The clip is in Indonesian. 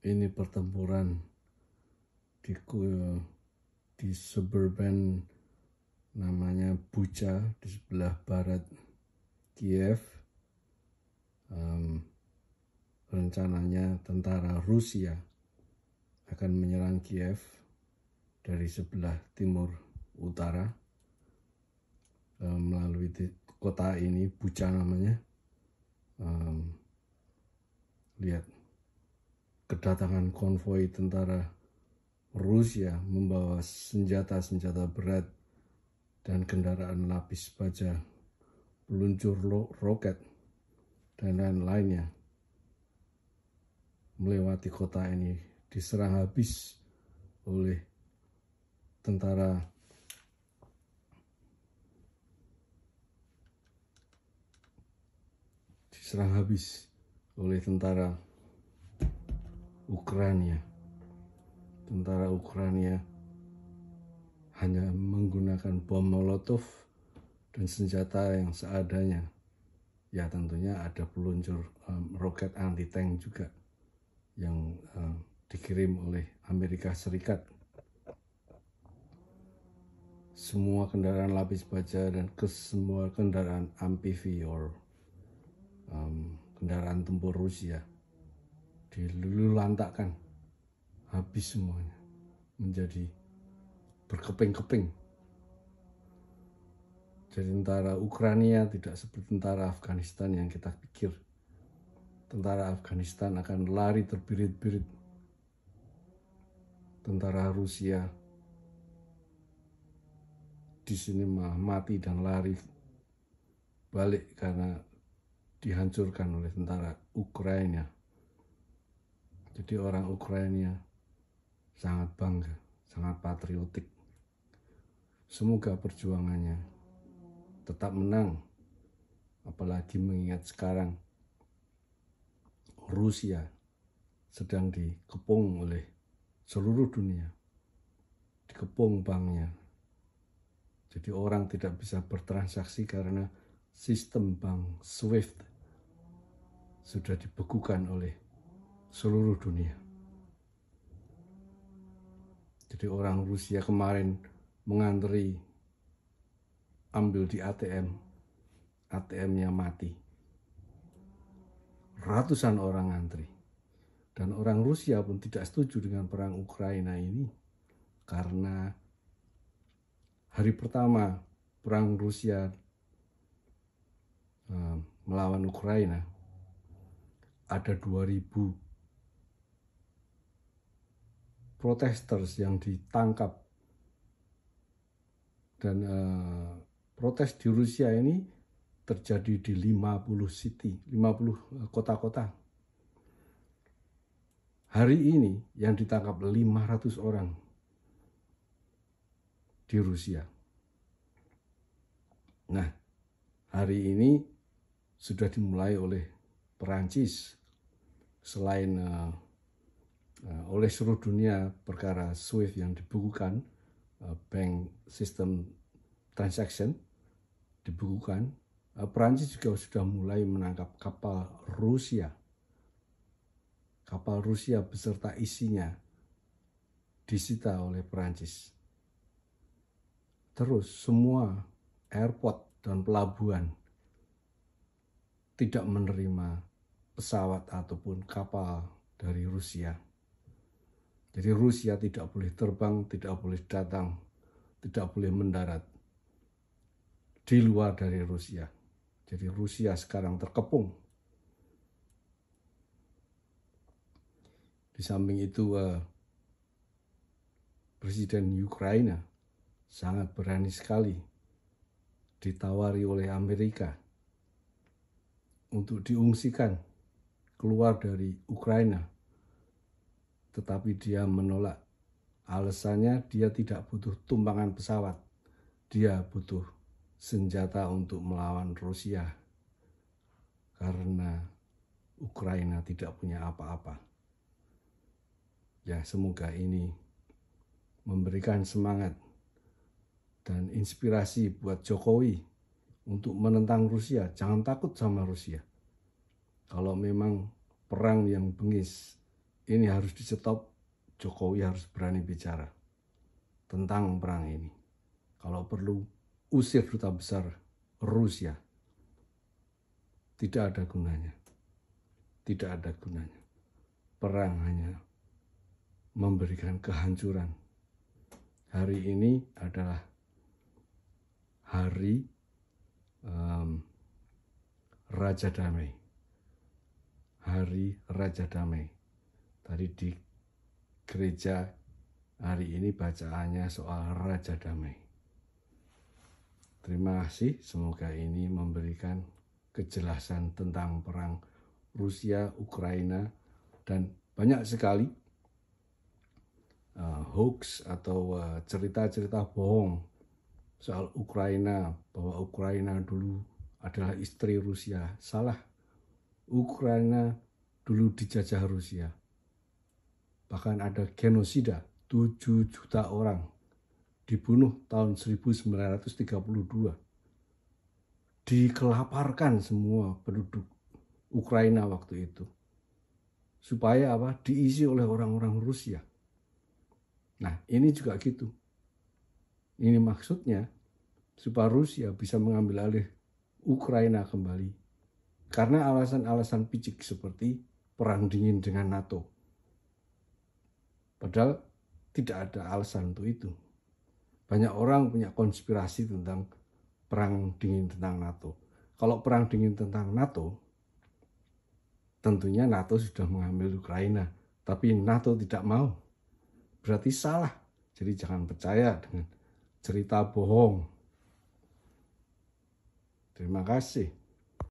ini pertempuran di di suburban namanya Bucha di sebelah barat Kiev um, rencananya tentara Rusia akan menyerang Kiev dari sebelah timur utara um, melalui kota ini Bucha namanya um, lihat kedatangan konvoi tentara Rusia membawa senjata-senjata berat dan kendaraan lapis baja, peluncur roket, dan lain-lainnya melewati kota ini diserang habis oleh tentara diserang habis oleh tentara Ukrania, Tentara Ukraina hanya menggunakan bom molotov dan senjata yang seadanya. Ya tentunya ada peluncur um, roket anti-tank juga yang um, dikirim oleh Amerika Serikat. Semua kendaraan lapis baja dan ke semua kendaraan amfibi or um, kendaraan tempur Rusia dilulantakkan habis semuanya menjadi berkeping-keping. Jadi tentara Ukraina tidak seperti tentara Afghanistan yang kita pikir. Tentara Afghanistan akan lari terbirit-birit. Tentara Rusia di sini malah mati dan lari balik karena dihancurkan oleh tentara Ukraina. Jadi orang Ukraina sangat bangga, sangat patriotik. Semoga perjuangannya tetap menang. Apalagi mengingat sekarang Rusia sedang dikepung oleh seluruh dunia. Dikepung banknya. Jadi orang tidak bisa bertransaksi karena sistem bank SWIFT sudah dibekukan oleh seluruh dunia. Jadi orang Rusia kemarin mengantri ambil di ATM, ATM-nya mati. Ratusan orang antri. Dan orang Rusia pun tidak setuju dengan perang Ukraina ini karena hari pertama perang Rusia eh, melawan Ukraina ada 2000 protesters yang ditangkap dan uh, protes di Rusia ini terjadi di 50 city, 50 eh, kota-kota. Hari ini yang ditangkap 500 orang di Rusia. Nah, hari ini sudah dimulai oleh Perancis selain uh, Eh, oleh seluruh dunia perkara SWIFT yang dibukukan eh, bank system transaction dibukukan eh, Perancis juga sudah mulai menangkap kapal Rusia kapal Rusia beserta isinya disita oleh Perancis terus semua airport dan pelabuhan tidak menerima pesawat ataupun kapal dari Rusia. Jadi Rusia tidak boleh terbang, tidak boleh datang, tidak boleh mendarat di luar dari Rusia. Jadi Rusia sekarang terkepung. Di samping itu uh, Presiden Ukraina sangat berani sekali ditawari oleh Amerika untuk diungsikan keluar dari Ukraina tetapi dia menolak. Alasannya dia tidak butuh tumpangan pesawat. Dia butuh senjata untuk melawan Rusia. Karena Ukraina tidak punya apa-apa. Ya, semoga ini memberikan semangat dan inspirasi buat Jokowi untuk menentang Rusia. Jangan takut sama Rusia. Kalau memang perang yang bengis ini harus di stop. Jokowi harus berani bicara tentang perang ini. Kalau perlu, usir duta besar Rusia. Tidak ada gunanya. Tidak ada gunanya. Perang hanya memberikan kehancuran. Hari ini adalah hari um, Raja Damai. Hari Raja Damai Tadi di gereja hari ini bacaannya soal Raja Damai. Terima kasih, semoga ini memberikan kejelasan tentang perang Rusia, Ukraina, dan banyak sekali uh, hoax atau eh, cerita-cerita uh, cerita -cerita bohong soal Ukraina, bahwa Ukraina dulu adalah istri Rusia. Salah, Ukraina dulu dijajah Rusia bahkan ada genosida 7 juta orang dibunuh tahun 1932 dikelaparkan semua penduduk Ukraina waktu itu supaya apa diisi oleh orang-orang Rusia nah ini juga gitu ini maksudnya supaya Rusia bisa mengambil alih Ukraina kembali karena alasan-alasan picik seperti perang dingin dengan NATO Padahal tidak ada alasan untuk itu. Banyak orang punya konspirasi tentang perang dingin tentang NATO. Kalau perang dingin tentang NATO, tentunya NATO sudah mengambil Ukraina, tapi NATO tidak mau. Berarti salah. Jadi jangan percaya dengan cerita bohong. Terima kasih.